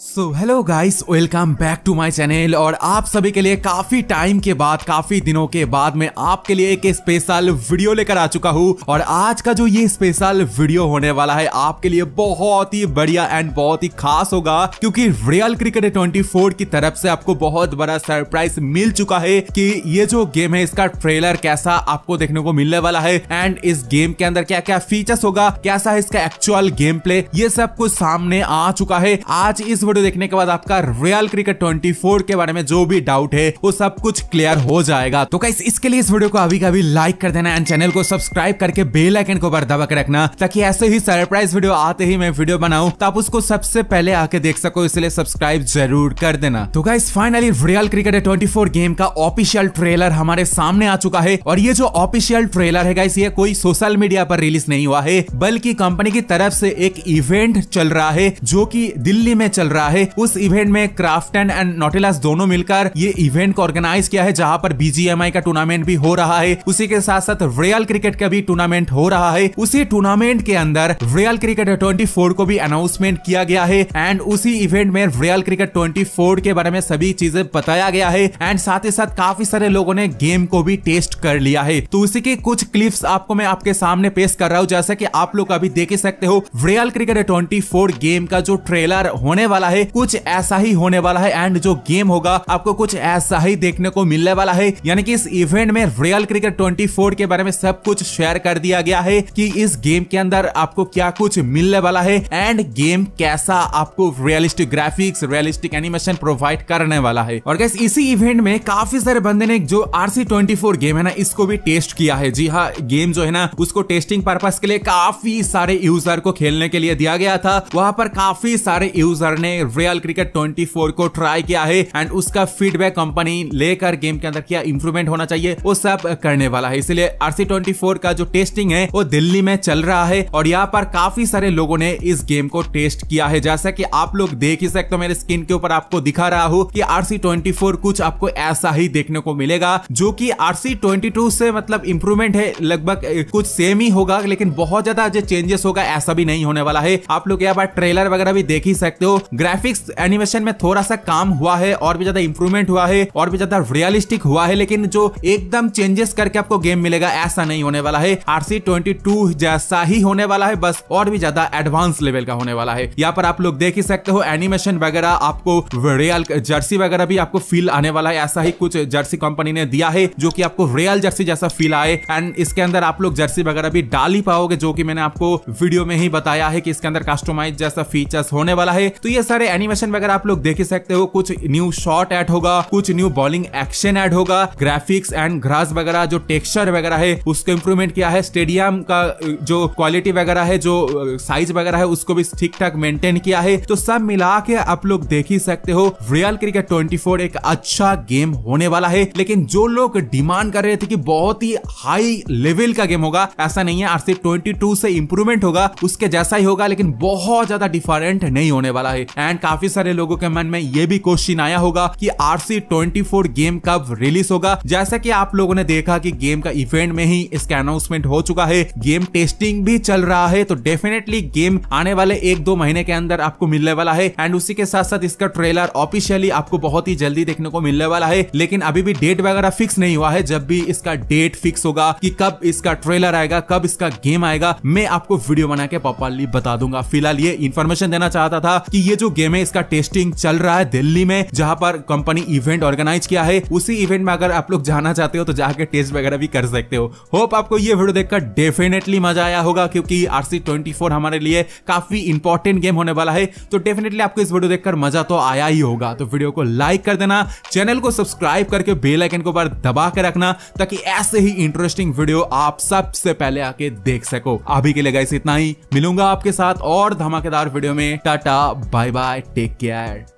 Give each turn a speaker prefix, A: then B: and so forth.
A: so hello guys welcome back to my channel और आप सभी के लिए काफी टाइम के बाद काफी दिनों के बाद मैं आपके लिए एक स्पेशल वीडियो लेकर आ चुका हूँ और आज का जो ये स्पेशल वीडियो होने वाला है आपके लिए बहुत ही बढ़िया एंड बहुत ही खास होगा क्योंकि रियल क्रिकेट 24 की तरफ से आपको बहुत बड़ा सरप्राइज मिल चुका है की ये जो गेम है इसका ट्रेलर कैसा आपको देखने को मिलने वाला है एंड इस गेम के अंदर क्या क्या फीचर्स होगा कैसा है इसका एक्चुअल गेम प्ले ये सब कुछ सामने आ चुका है आज इस वीडियो देखने के बाद आपका रियल क्रिकेट 24 के बारे में जो भी डाउट है वो सब कुछ क्लियर हो जाएगा तो कैसे इसके लिए इस वीडियो को अभी का भी लाइक कर देना एंड चैनल को सब्सक्राइब करके बेल आइकन को बार दबा के रखना ताकि ऐसे ही सरप्राइज वीडियो आते ही मैं वीडियो बनाऊ तो आप उसको सबसे पहले आके देख सको इसलिए सब्सक्राइब जरूर कर देना तो guys finally real cricket 24 game का ऑफिशियल ट्रेलर हमारे सामने आ चुका है और ये जो ऑफिशियल ट्रेलर है गाइस ये कोई सोशल मीडिया पर रिलीज नहीं हुआ है बल्कि कंपनी की तरफ से एक इवेंट चल रहा है जो की दिल्ली में चल रहा रहा है उस इवेंट में क्राफ्टन एंड नोटेलास दोनों मिलकर ये इवेंट को ऑर्गेनाइज किया है जहाँ पर बीजीएमआई का टूर्नामेंट भी हो रहा है उसी के साथ साथ रियल क्रिकेट का भी टूर्नामेंट हो रहा है उसी टूर्नामेंट के अंदर रियल क्रिकेट ट्वेंटी को भी अनाउंसमेंट किया गया है एंड उसी इवेंट में रियल क्रिकेट ट्वेंटी के बारे में सभी चीजें बताया गया है एंड साथ ही साथ काफी सारे लोगों ने गेम को भी टेस्ट कर लिया है तो उसी के कुछ क्लिप्स आपको मैं आपके सामने पेश कर रहा हूँ जैसे कि आप लोग अभी देख सकते हो रियल क्रिकेट ट्वेंटी गेम का जो ट्रेलर होने वाला वाला है कुछ ऐसा ही होने वाला है एंड जो गेम होगा आपको कुछ ऐसा ही देखने को मिलने वाला है यानी कि इस इवेंट में रियल क्रिकेट ट्वेंटी के बारे में सब कुछ शेयर कर दिया गया है कि इस गेम के अंदर आपको क्या कुछ मिलने वाला है एंड गेम कैसा आपको realistic graphics realistic animation provide करने वाला है और गैस इसी इवेंट में काफी सारे बंदे ने जो आर सी गेम है ना इसको भी टेस्ट किया है जी हाँ गेम जो है ना उसको टेस्टिंग पर्पज के लिए काफी सारे यूजर को खेलने के लिए दिया गया था वहां पर काफी सारे यूजर ने रियल क्रिकेट 24 को ट्राई किया है एंड उसका फीडबैक कंपनी लेकर गेम के अंदर क्या इंप्रूवमेंट होना चाहिए वो सब करने वाला है इसलिए आरसी ट्वेंटी का जो टेस्टिंग है वो दिल्ली में चल रहा है और यहाँ पर काफी सारे लोगों ने इस गेम को टेस्ट किया है जैसा की आप लोग देख ही सकते हो मेरे स्क्रीन के ऊपर आपको दिखा रहा हूँ की आरसी ट्वेंटी कुछ आपको ऐसा ही देखने को मिलेगा जो की आरसी ट्वेंटी से मतलब इंप्रूवमेंट है लगभग कुछ सेम ही होगा लेकिन बहुत ज्यादा चेंजेस होगा ऐसा भी नहीं होने वाला है आप लोग यहाँ पर ट्रेलर वगैरह भी देख ही सकते हो ग्राफिक्स एनिमेशन में थोड़ा सा काम हुआ है और भी ज्यादा इंप्रूवमेंट हुआ है और भी ज्यादा रियलिस्टिक हुआ है लेकिन जो एकदम चेंजेस करके आपको गेम मिलेगा ऐसा नहीं होने वाला है आरसी ट्वेंटी जैसा ही होने वाला है बस और भी ज्यादा एडवांस लेवल का होने वाला है यहाँ पर आप लोग देख ही सकते हो एनिमेशन वगैरह आपको रियल जर्सी वगैरह भी आपको फील आने वाला है ऐसा ही कुछ जर्सी कंपनी ने दिया है जो की आपको रियल जर्सी जैसा फील आए एंड इसके अंदर आप लोग जर्सी वगैरह भी डाल ही पाओगे जो की मैंने आपको वीडियो में ही बताया है कि इसके अंदर कस्टोमाइज जैसा फीचर्स होने वाला है तो ये सारे एनिमेशन वगैरह आप लोग देख ही सकते हो कुछ न्यू शॉट एड होगा कुछ न्यू बॉलिंग एक्शन एड होगा ग्राफिक्स एंड ग्रास वगैरह जो टेक्सचर वगैरह है उसको इम्प्रूवमेंट किया है स्टेडियम का जो क्वालिटी वगैरह है जो साइज वगैरह है उसको भी ठीक ठाक मेंटेन किया है तो सब मिला के आप लोग देख ही सकते हो रियल क्रिकेट ट्वेंटी एक अच्छा गेम होने वाला है लेकिन जो लोग डिमांड कर रहे थे कि बहुत ही हाई लेवल का गेम होगा ऐसा नहीं है आरसी ट्वेंटी से इंप्रूवमेंट होगा उसके जैसा ही होगा लेकिन बहुत ज्यादा डिफरेंट नहीं होने वाला है एंड काफी सारे लोगों के मन में यह भी क्वेश्चन आया होगा कि आरसी ट्वेंटी गेम कब रिलीज होगा जैसा कि आप लोगों ने देखा कि गेम का इवेंट में ही इसका अनाउंसमेंट हो चुका है गेम टेस्टिंग भी चल रहा है तो डेफिनेटली गेम आने वाले एक दो महीने के अंदर आपको मिलने वाला है एंड उसी के साथ साथ इसका ट्रेलर ऑफिशियली आपको बहुत ही जल्दी देखने को मिलने वाला है लेकिन अभी भी डेट वगैरह फिक्स नहीं हुआ है जब भी इसका डेट फिक्स होगा कि कब इसका ट्रेलर आएगा कब इसका गेम आएगा मैं आपको वीडियो बना के पॉपरली बता दूंगा फिलहाल ये इन्फॉर्मेशन देना चाहता था कि ये जो जो गेम है इसका टेस्टिंग चल रहा है दिल्ली में जहां पर कंपनी इवेंट ऑर्गेनाइज किया है उसी इवेंट में अगर आप लोग जाना चाहते हो तो जाके टेस्ट वगैरह भी कर सकते हो होप आपको ये वीडियो देखकर डेफिनेटली मजा आया होगा क्योंकि आरसी ट्वेंटी हमारे लिए काफी इंपॉर्टेंट गेम होने वाला है तो डेफिनेटली आपको इस वीडियो देखकर मजा तो आया ही होगा तो वीडियो को लाइक कर देना चैनल को सब्सक्राइब करके बेल आइकन को बार दबा के रखना ताकि ऐसे ही इंटरेस्टिंग वीडियो आप सबसे पहले आके देख सको अभी के लिए गाइस इतना ही मिलूंगा आपके साथ और धमाकेदार वीडियो में tata bye bye bye take care